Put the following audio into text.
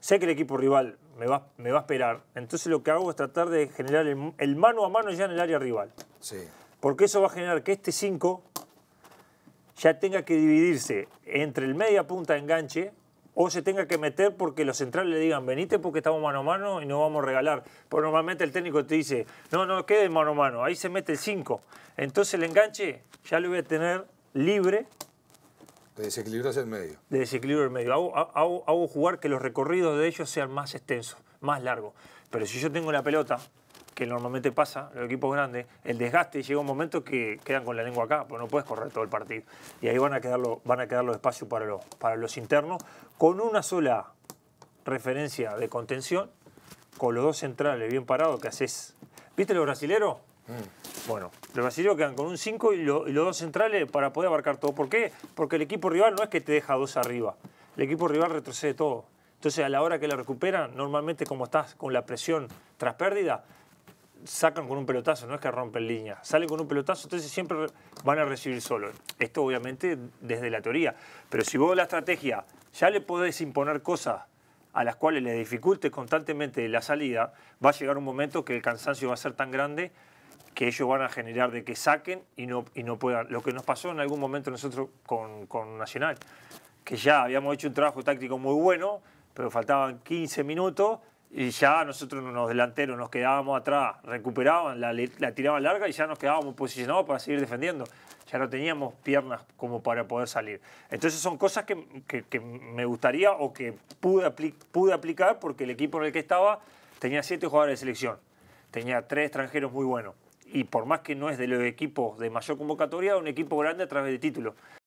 sé que el equipo rival me va, me va a esperar, entonces lo que hago es tratar de generar el, mano a mano ya en el área rival. Sí. Porque eso va a generar que este 5 ya tenga que dividirse entre el media punta de enganche o se tenga que meter porque los centrales le digan venite porque estamos mano a mano y no vamos a regalar. Porque normalmente el técnico te dice, no, no quede mano a mano, ahí se mete el 5. Entonces el enganche ya lo voy a tener libre de desequilibrio el medio. De desequilibrio el medio. Hago, jugar que los recorridos de ellos sean más extensos, más largos. Pero si yo tengo la pelota, que normalmente pasa, los equipos grandes, el desgaste llega un momento que quedan con la lengua acá, porque no puedes correr todo el partido. Y ahí van a quedar, los, van a quedar los espacios para los, para los internos, con una sola referencia de contención, con los dos centrales bien parados que haces. ¿Viste los brasileros? Mm. Bueno, los brasileños quedan con un 5 y, los dos centrales para poder abarcar todo. ¿Por qué? Porque el equipo rival no es que te deja dos arriba. El equipo rival retrocede todo. Entonces, a la hora que la recuperan, normalmente como estás con la presión tras pérdida, sacan con un pelotazo, no es que rompen línea. Salen con un pelotazo, entonces siempre van a recibir solo. Esto obviamente desde la teoría. Pero si vos la estrategia ya le podés imponer cosas a las cuales le dificultes constantemente la salida, va a llegar un momento que el cansancio va a ser tan grande que ellos van a generar de que saquen y no, y no puedan. Lo que nos pasó en algún momento nosotros con, con Nacional, que ya habíamos hecho un trabajo táctico muy bueno, pero faltaban 15 minutos y ya nosotros los delanteros nos quedábamos atrás, recuperaban, la, tiraban larga y ya nos quedábamos posicionados para seguir defendiendo. Ya no teníamos piernas como para poder salir. Entonces son cosas que, que, me gustaría o que pude, pude aplicar porque el equipo en el que estaba tenía siete jugadores de selección, tenía tres extranjeros muy buenos y por más que no es de los equipos de mayor convocatoria, un equipo grande a través de títulos.